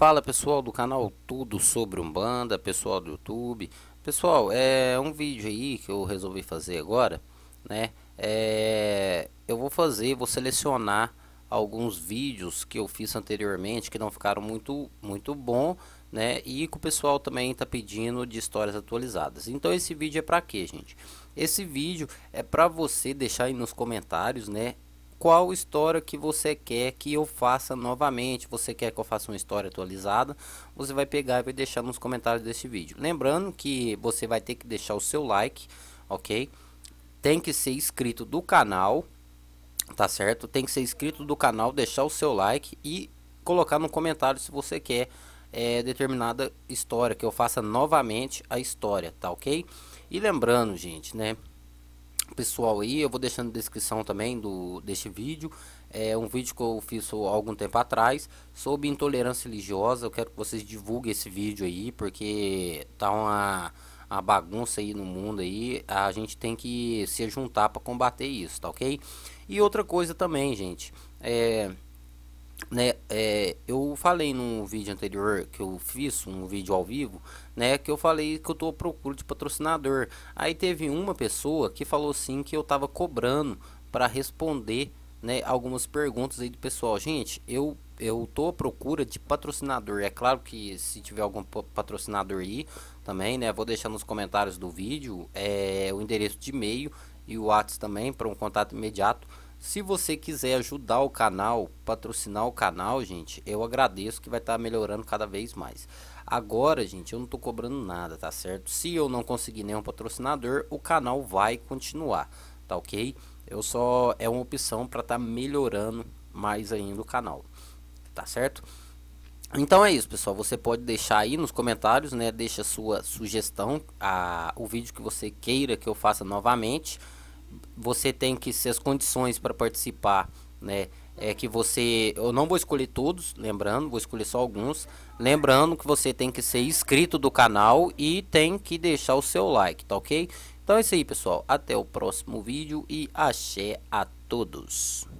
Fala pessoal do canal Tudo Sobre Umbanda, pessoal do YouTube. Pessoal, é um vídeo aí que eu resolvi fazer agora, né? É, eu vou fazer, vou selecionar alguns vídeos que eu fiz anteriormente que não ficaram muito muito bom, né? E que o pessoal também está pedindo de histórias atualizadas. Então esse vídeo é para quê, gente? Esse vídeo é para você deixar aí nos comentários, né? qual história que você quer que eu faça novamente. Você quer que eu faça uma história atualizada? Você vai pegar e vai deixar nos comentários desse vídeo. Lembrando que você vai ter que deixar o seu like, ok? Tem que ser inscrito do canal, tá certo? Tem que ser inscrito do canal, deixar o seu like e colocar no comentário se você quer é, determinada história que eu faça novamente a história, tá ok? E lembrando, gente, né? pessoal aí, eu vou deixando na descrição também do, deste vídeo. É um vídeo que eu fiz há algum tempo atrás sobre intolerância religiosa. Eu quero que vocês divulguem esse vídeo aí, porque tá uma, uma bagunça aí no mundo aí. A gente tem que se juntar para combater isso, tá ok? E outra coisa também, gente, é né, é, eu falei num vídeo anterior que eu fiz, um vídeo ao vivo, né, que eu falei que eu tô à procura de patrocinador. Aí teve uma pessoa que falou assim que eu tava cobrando para responder, né, algumas perguntas aí do pessoal. Gente, eu eu tô à procura de patrocinador. É claro que se tiver algum patrocinador aí também, né, vou deixar nos comentários do vídeo, é o endereço de e-mail e o WhatsApp também para um contato imediato se você quiser ajudar o canal, patrocinar o canal, gente, eu agradeço que vai estar tá melhorando cada vez mais. Agora, gente, eu não estou cobrando nada, tá certo? Se eu não conseguir nenhum patrocinador, o canal vai continuar, tá ok? Eu só é uma opção para estar tá melhorando mais ainda o canal, tá certo? Então é isso, pessoal. Você pode deixar aí nos comentários, né? Deixa sua sugestão, a, o vídeo que você queira que eu faça novamente você tem que ser as condições para participar, né? É que você, eu não vou escolher todos, lembrando, vou escolher só alguns. Lembrando que você tem que ser inscrito do canal e tem que deixar o seu like, tá ok? Então é isso aí, pessoal. Até o próximo vídeo e axé a todos.